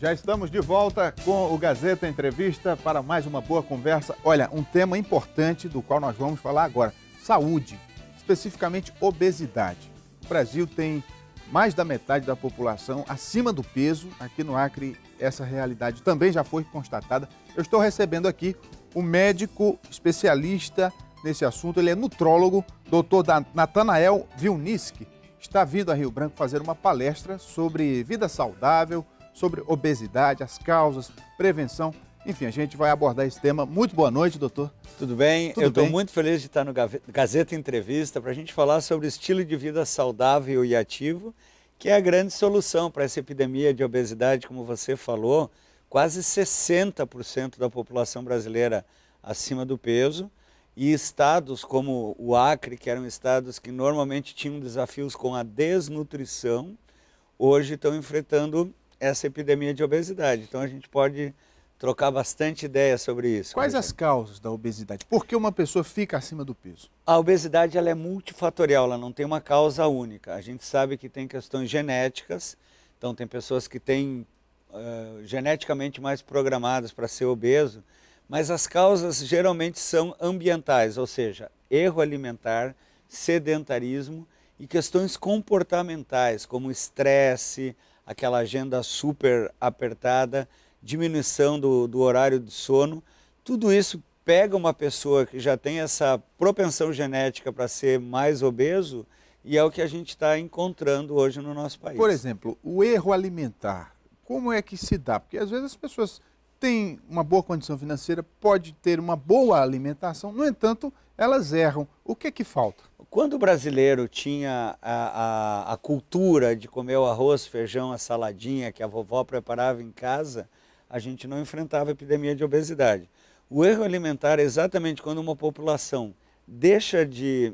Já estamos de volta com o Gazeta Entrevista para mais uma boa conversa. Olha, um tema importante do qual nós vamos falar agora: saúde, especificamente obesidade. O Brasil tem mais da metade da população acima do peso. Aqui no Acre, essa realidade também já foi constatada. Eu estou recebendo aqui o um médico especialista nesse assunto. Ele é nutrólogo, doutor Natanael Vilniski. Está vindo a Rio Branco fazer uma palestra sobre vida saudável sobre obesidade, as causas, prevenção. Enfim, a gente vai abordar esse tema. Muito boa noite, doutor. Tudo bem? Tudo Eu estou muito feliz de estar no Gazeta Entrevista para a gente falar sobre estilo de vida saudável e ativo, que é a grande solução para essa epidemia de obesidade, como você falou. Quase 60% da população brasileira acima do peso e estados como o Acre, que eram estados que normalmente tinham desafios com a desnutrição, hoje estão enfrentando essa epidemia de obesidade. Então a gente pode trocar bastante ideia sobre isso. Quais as causas da obesidade? Por que uma pessoa fica acima do peso? A obesidade ela é multifatorial, ela não tem uma causa única. A gente sabe que tem questões genéticas, então tem pessoas que têm uh, geneticamente mais programadas para ser obeso, mas as causas geralmente são ambientais, ou seja, erro alimentar, sedentarismo e questões comportamentais, como estresse, aquela agenda super apertada, diminuição do, do horário de sono, tudo isso pega uma pessoa que já tem essa propensão genética para ser mais obeso e é o que a gente está encontrando hoje no nosso país. Por exemplo, o erro alimentar, como é que se dá? Porque às vezes as pessoas têm uma boa condição financeira, pode ter uma boa alimentação, no entanto, elas erram. O que é que falta? quando o brasileiro tinha a, a, a, cultura de comer o arroz, feijão, a saladinha que a vovó preparava em casa, a gente não enfrentava a epidemia de obesidade. O erro alimentar é exatamente quando uma população deixa de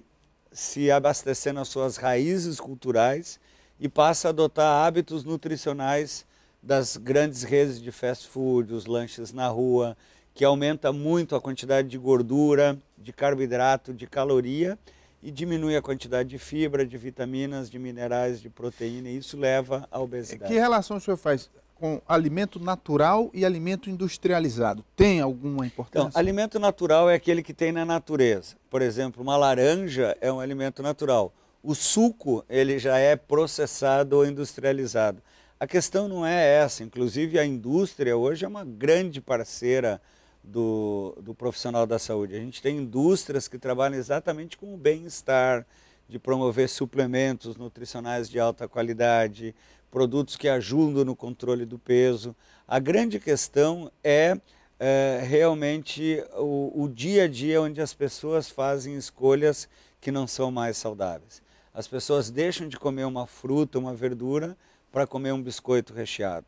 se abastecer nas suas raízes culturais e passa a adotar hábitos nutricionais das grandes redes de fast food, os lanches na rua, que aumenta muito a quantidade de gordura, de carboidrato, de caloria e diminui a quantidade de fibra, de vitaminas, de minerais, de proteína, e isso leva à obesidade. Que relação o senhor faz com alimento natural e alimento industrializado? Tem alguma importância? Então, alimento natural é aquele que tem na natureza. Por exemplo, uma laranja é um alimento natural. O suco, ele já é processado ou industrializado. A questão não é essa, inclusive a indústria hoje é uma grande parceira do, do profissional da saúde. A gente tem indústrias que trabalham exatamente com o bem-estar, de promover suplementos nutricionais de alta qualidade, produtos que ajudam no controle do peso. A grande questão é, é realmente o, o dia a dia onde as pessoas fazem escolhas que não são mais saudáveis. As pessoas deixam de comer uma fruta, uma verdura, para comer um biscoito recheado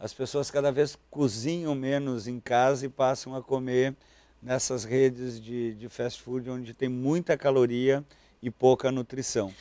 as pessoas cada vez cozinham menos em casa e passam a comer nessas redes de, de fast food onde tem muita caloria e pouca nutrição.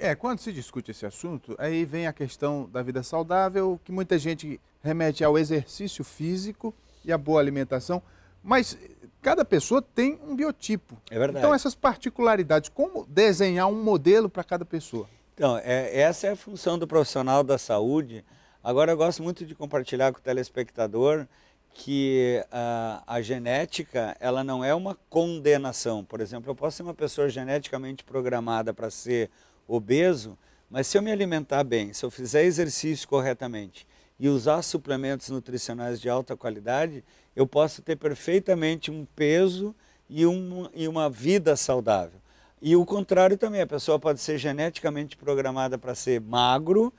É, quando se discute esse assunto, aí vem a questão da vida saudável, que muita gente remete ao exercício físico e à boa alimentação, mas cada pessoa tem um biotipo. É verdade. Então, essas particularidades, como desenhar um modelo para cada pessoa? Então, é, essa é a função do profissional da saúde, Agora, eu gosto muito de compartilhar com o telespectador que uh, a genética ela não é uma condenação. Por exemplo, eu posso ser uma pessoa geneticamente programada para ser obeso, mas se eu me alimentar bem, se eu fizer exercício corretamente e usar suplementos nutricionais de alta qualidade, eu posso ter perfeitamente um peso e, um, e uma vida saudável. E o contrário também, a pessoa pode ser geneticamente programada para ser magro,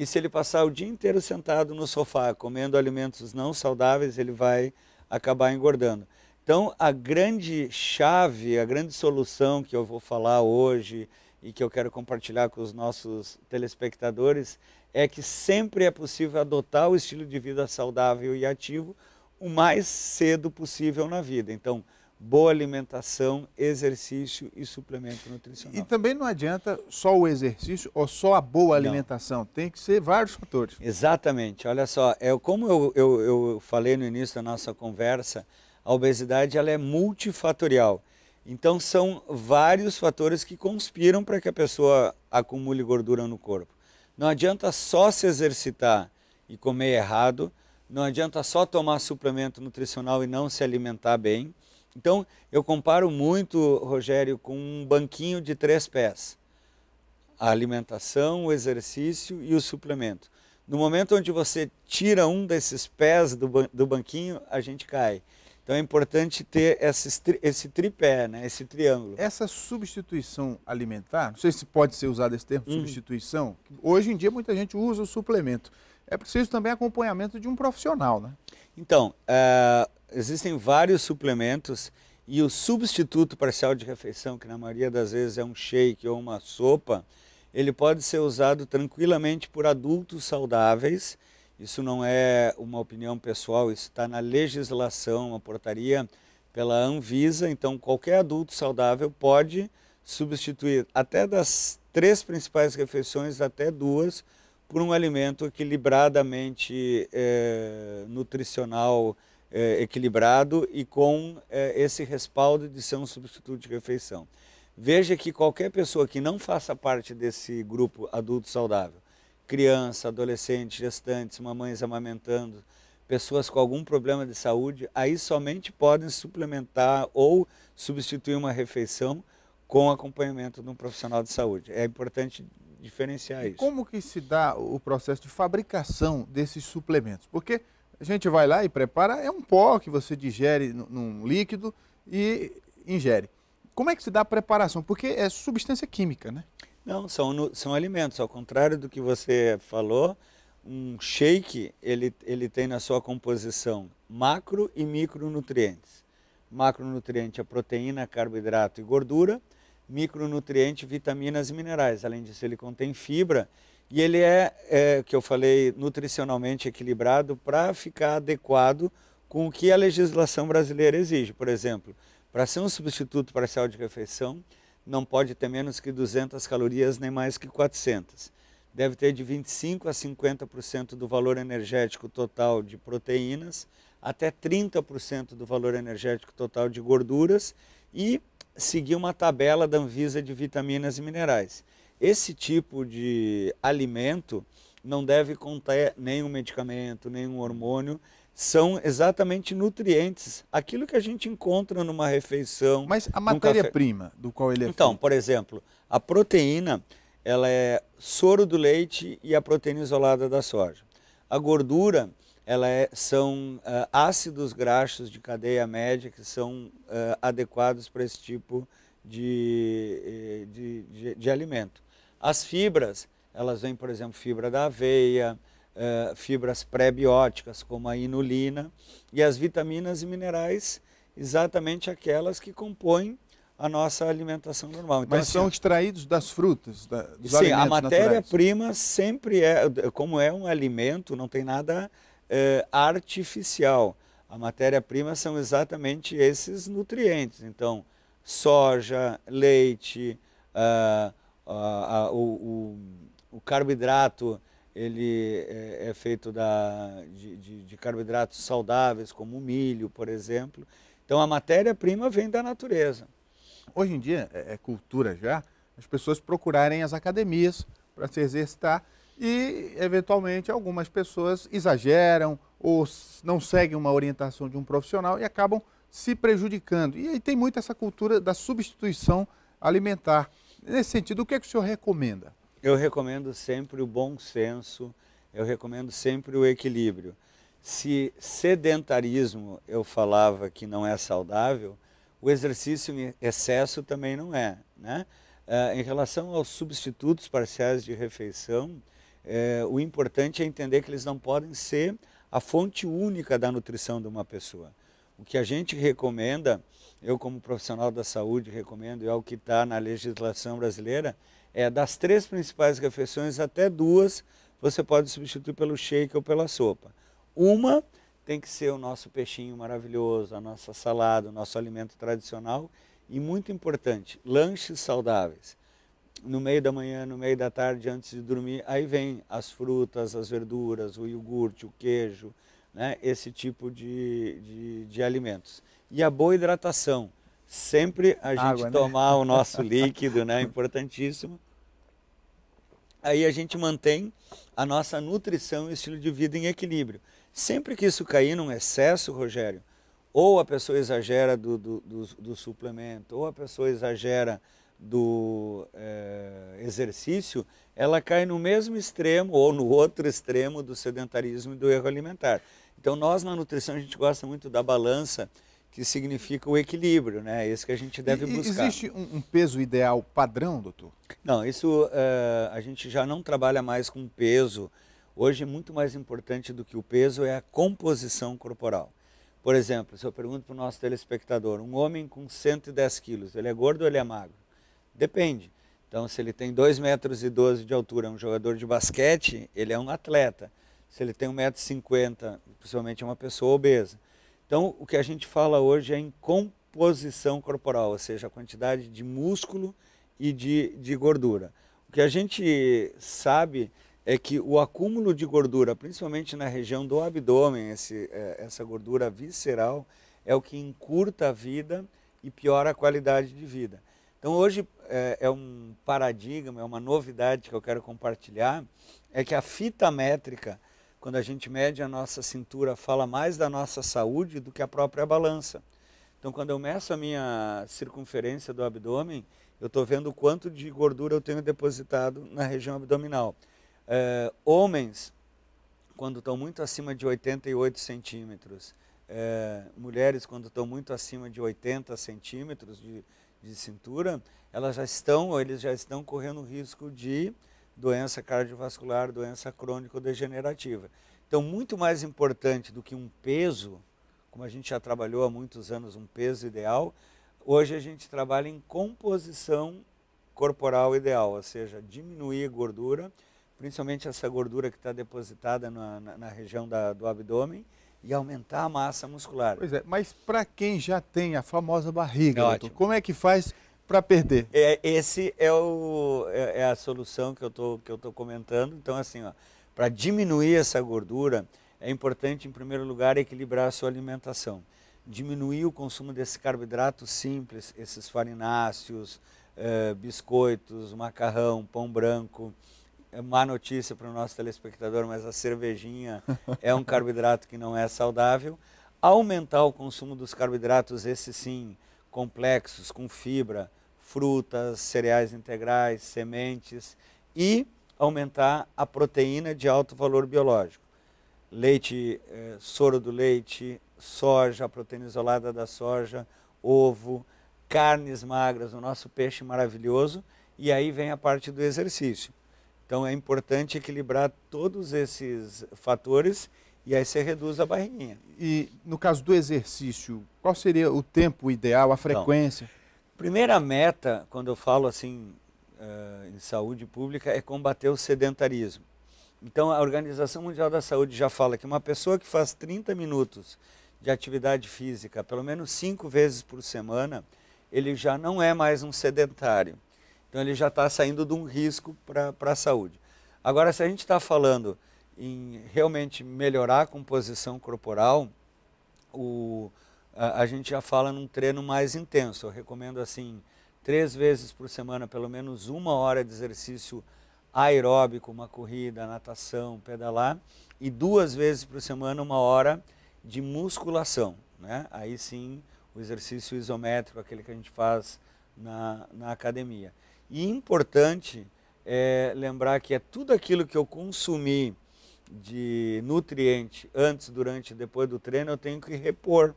e se ele passar o dia inteiro sentado no sofá, comendo alimentos não saudáveis, ele vai acabar engordando. Então, a grande chave, a grande solução que eu vou falar hoje e que eu quero compartilhar com os nossos telespectadores é que sempre é possível adotar o estilo de vida saudável e ativo o mais cedo possível na vida. Então, boa alimentação, exercício e suplemento nutricional. E também não adianta só o exercício ou só a boa alimentação, não. tem que ser vários fatores. Exatamente, olha só, é, como eu, eu, eu falei no início da nossa conversa, a obesidade ela é multifatorial. Então são vários fatores que conspiram para que a pessoa acumule gordura no corpo. Não adianta só se exercitar e comer errado, não adianta só tomar suplemento nutricional e não se alimentar bem, então, eu comparo muito, Rogério, com um banquinho de três pés. A alimentação, o exercício e o suplemento. No momento onde você tira um desses pés do, ban do banquinho, a gente cai. Então é importante ter esse tripé, né? esse triângulo. Essa substituição alimentar, não sei se pode ser usado esse termo, uhum. substituição, hoje em dia muita gente usa o suplemento é preciso também acompanhamento de um profissional, né? Então, uh, existem vários suplementos e o substituto parcial de refeição, que na maioria das vezes é um shake ou uma sopa, ele pode ser usado tranquilamente por adultos saudáveis. Isso não é uma opinião pessoal, isso está na legislação, uma portaria pela Anvisa. Então, qualquer adulto saudável pode substituir até das três principais refeições, até duas, por um alimento equilibradamente é, nutricional, é, equilibrado e com é, esse respaldo de ser um substituto de refeição. Veja que qualquer pessoa que não faça parte desse grupo adulto saudável, criança, adolescente, gestantes, mamães amamentando, pessoas com algum problema de saúde, aí somente podem suplementar ou substituir uma refeição com acompanhamento de um profissional de saúde. É importante diferenciar e isso. Como que se dá o processo de fabricação desses suplementos? Porque a gente vai lá e prepara, é um pó que você digere num líquido e ingere. Como é que se dá a preparação? Porque é substância química, né? Não, são, são alimentos. Ao contrário do que você falou, um shake ele, ele tem na sua composição macro e micronutrientes. Macronutriente é proteína, carboidrato e gordura micronutrientes, vitaminas e minerais. Além disso, ele contém fibra e ele é, é que eu falei, nutricionalmente equilibrado para ficar adequado com o que a legislação brasileira exige. Por exemplo, para ser um substituto parcial de refeição, não pode ter menos que 200 calorias nem mais que 400. Deve ter de 25 a 50% do valor energético total de proteínas, até 30% do valor energético total de gorduras e seguir uma tabela da Anvisa de vitaminas e minerais. Esse tipo de alimento não deve conter nenhum medicamento, nenhum hormônio, são exatamente nutrientes, aquilo que a gente encontra numa refeição. Mas a matéria-prima do qual ele é Então, por exemplo, a proteína, ela é soro do leite e a proteína isolada da soja. A gordura ela é, são uh, ácidos graxos de cadeia média que são uh, adequados para esse tipo de eh, de, de, de, alimento. As fibras, elas vêm, por exemplo, fibra da aveia, uh, fibras pré-bióticas como a inulina e as vitaminas e minerais, exatamente aquelas que compõem a nossa alimentação normal. Então, Mas assim, são extraídos das frutas, da, dos sim, alimentos Sim, a matéria-prima sempre é, como é um alimento, não tem nada eh, artificial. A matéria-prima são exatamente esses nutrientes. Então, soja, leite, ah, ah, ah, o, o, o, carboidrato ele é, é feito da, de, de, de carboidratos saudáveis, como o milho, por exemplo. Então, a matéria-prima vem da natureza. Hoje em dia, é, é cultura já, as pessoas procurarem as academias para se exercitar e, eventualmente, algumas pessoas exageram ou não seguem uma orientação de um profissional e acabam se prejudicando. E aí tem muito essa cultura da substituição alimentar. Nesse sentido, o que é que o senhor recomenda? Eu recomendo sempre o bom senso, eu recomendo sempre o equilíbrio. Se sedentarismo eu falava que não é saudável, o exercício em excesso também não é. Né? Ah, em relação aos substitutos parciais de refeição, é, o importante é entender que eles não podem ser a fonte única da nutrição de uma pessoa. O que a gente recomenda, eu como profissional da saúde recomendo, e é o que está na legislação brasileira, é das três principais refeições, até duas você pode substituir pelo shake ou pela sopa. Uma tem que ser o nosso peixinho maravilhoso, a nossa salada, o nosso alimento tradicional e muito importante, lanches saudáveis no meio da manhã, no meio da tarde, antes de dormir, aí vem as frutas, as verduras, o iogurte, o queijo, né? esse tipo de, de, de alimentos. E a boa hidratação, sempre a gente Água, né? tomar né? o nosso líquido, né? importantíssimo. Aí a gente mantém a nossa nutrição e estilo de vida em equilíbrio. Sempre que isso cair num excesso, Rogério, ou a pessoa exagera do, do, do, do suplemento, ou a pessoa exagera do é, exercício, ela cai no mesmo extremo ou no outro extremo do sedentarismo e do erro alimentar. Então, nós na nutrição, a gente gosta muito da balança, que significa o equilíbrio, né? Esse que a gente deve e, buscar. Existe um, um, peso ideal padrão, doutor? Não, isso eh, a gente já não trabalha mais com peso. Hoje, muito mais importante do que o peso é a composição corporal. Por exemplo, se eu pergunto para o nosso telespectador, um homem com 110 quilos, ele é gordo ou ele é magro? Depende. Então, se ele tem 2,12 metros e 12 de altura, é um jogador de basquete, ele é um atleta. Se ele tem 1,50m, possivelmente é uma pessoa obesa. Então, o que a gente fala hoje é em composição corporal, ou seja, a quantidade de músculo e de, de gordura. O que a gente sabe é que o acúmulo de gordura, principalmente na região do abdômen, esse, é, essa gordura visceral, é o que encurta a vida e piora a qualidade de vida. Então hoje é, é, um paradigma, é uma novidade que eu quero compartilhar, é que a fita métrica, quando a gente mede a nossa cintura, fala mais da nossa saúde do que a própria balança. Então quando eu meço a minha circunferência do abdômen, eu estou vendo quanto de gordura eu tenho depositado na região abdominal. É, homens, quando estão muito acima de 88 centímetros, é, mulheres quando estão muito acima de 80 centímetros de, de cintura, elas já estão ou eles já estão correndo risco de doença cardiovascular, doença crônico-degenerativa. Então, muito mais importante do que um peso, como a gente já trabalhou há muitos anos, um peso ideal, hoje a gente trabalha em composição corporal ideal, ou seja, diminuir gordura, principalmente essa gordura que está depositada na, na, na região da, do abdômen, e aumentar a massa muscular. Pois é, mas para quem já tem a famosa barriga, é doutor, como é que faz para perder? É, esse é, o, é, é a solução que eu tô, que eu tô comentando. Então, assim, para diminuir essa gordura, é importante, em primeiro lugar, equilibrar a sua alimentação. Diminuir o consumo desse carboidrato simples, esses farináceos, eh, biscoitos, macarrão, pão branco, é má notícia para o nosso telespectador, mas a cervejinha é um carboidrato que não é saudável. Aumentar o consumo dos carboidratos, esses sim, complexos, com fibra, frutas, cereais integrais, sementes e aumentar a proteína de alto valor biológico. Leite, eh, soro do leite, soja, proteína isolada da soja, ovo, carnes magras, o nosso peixe maravilhoso. E aí vem a parte do exercício. Então é importante equilibrar todos esses fatores e aí você reduz a barriguinha. E no caso do exercício, qual seria o tempo ideal, a então, frequência? Então, primeira meta, quando eu falo assim uh, em saúde pública, é combater o sedentarismo. Então a Organização Mundial da Saúde já fala que uma pessoa que faz 30 minutos de atividade física, pelo menos cinco vezes por semana, ele já não é mais um sedentário. Então ele já está saindo de um risco para a saúde. Agora, se a gente está falando em realmente melhorar a composição corporal, o, a, a, gente já fala num treino mais intenso. Eu recomendo assim, três vezes por semana, pelo menos uma hora de exercício aeróbico, uma corrida, natação, pedalar, e duas vezes por semana, uma hora de musculação. Né? Aí sim, o exercício isométrico, aquele que a gente faz na, na academia. E importante é lembrar que é tudo aquilo que eu consumi de nutriente antes, durante e depois do treino, eu tenho que repor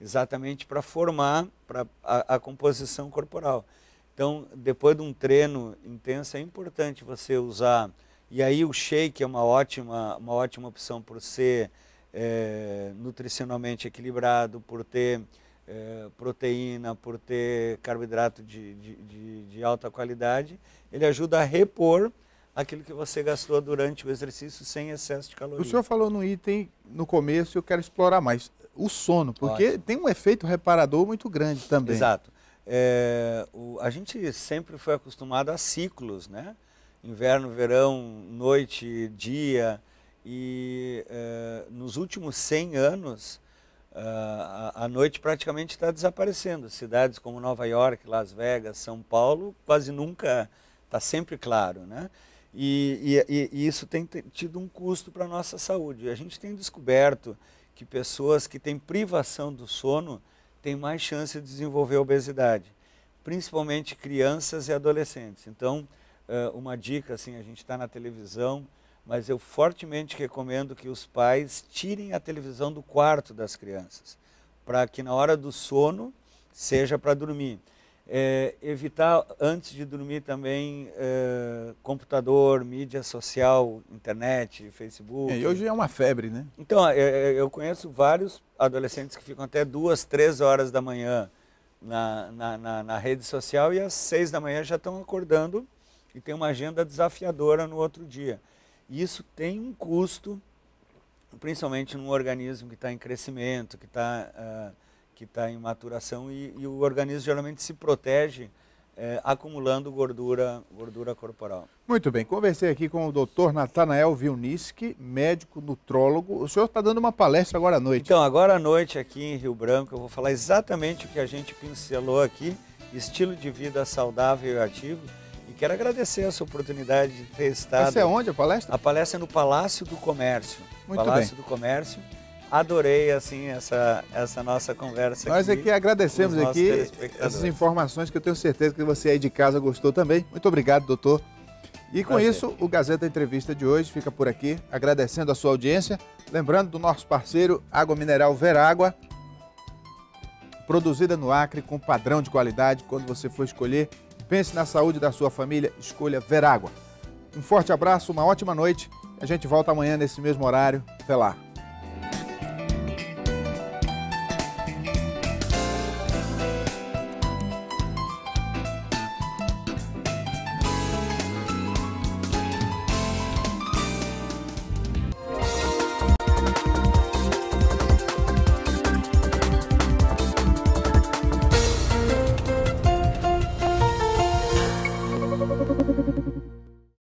exatamente para formar pra, a, a composição corporal. Então, depois de um treino intenso, é importante você usar. E aí o shake é uma ótima, uma ótima opção por ser é, nutricionalmente equilibrado, por ter é, proteína, por ter carboidrato de, de, de, de alta qualidade, ele ajuda a repor aquilo que você gastou durante o exercício sem excesso de calorias. O senhor falou no item no começo, e eu quero explorar mais o sono, porque Ótimo. tem um efeito reparador muito grande também. Exato. É, o, a gente sempre foi acostumado a ciclos, né? Inverno, verão, noite, dia. E é, nos últimos 100 anos, ah, a, a noite praticamente está desaparecendo. Cidades como Nova York, Las Vegas, São Paulo, quase nunca está sempre claro, né? E, e, e, isso tem tido um custo para a nossa saúde. A gente tem descoberto que pessoas que têm privação do sono têm mais chance de desenvolver obesidade, principalmente crianças e adolescentes. Então, ah, uma dica, assim, a gente está na televisão, mas eu fortemente recomendo que os pais tirem a televisão do quarto das crianças, para que na hora do sono seja para dormir. É, evitar antes de dormir também é, computador, mídia social, internet, Facebook. É, e hoje é uma febre, né? Então, é, é, eu conheço vários adolescentes que ficam até duas, três horas da manhã na, na, na, na rede social e às seis da manhã já estão acordando e tem uma agenda desafiadora no outro dia. Isso tem um custo, principalmente num organismo que está em crescimento, que está uh, que tá em maturação, e, e, o organismo geralmente se protege eh, acumulando gordura, gordura corporal. Muito bem, conversei aqui com o doutor Natanael Vilniski, médico nutrólogo. O senhor está dando uma palestra agora à noite. Então, agora à noite aqui em Rio Branco, eu vou falar exatamente o que a gente pincelou aqui, estilo de vida saudável e ativo Quero agradecer essa oportunidade de ter estado. Essa é onde a palestra? A palestra é no Palácio do Comércio. Muito Palácio bem. do Comércio. Adorei assim essa, essa nossa conversa. Nós aqui, é agradecemos aqui essas informações que eu tenho certeza que você aí de casa gostou também. Muito obrigado, doutor. E com Prazer. isso, o Gazeta Entrevista de hoje fica por aqui, agradecendo a sua audiência, lembrando do nosso parceiro Água Mineral Verágua, produzida no Acre com padrão de qualidade. Quando você for escolher, Pense na saúde da sua família, escolha Verágua. Um forte abraço, uma ótima noite. A gente volta amanhã nesse mesmo horário. Até lá.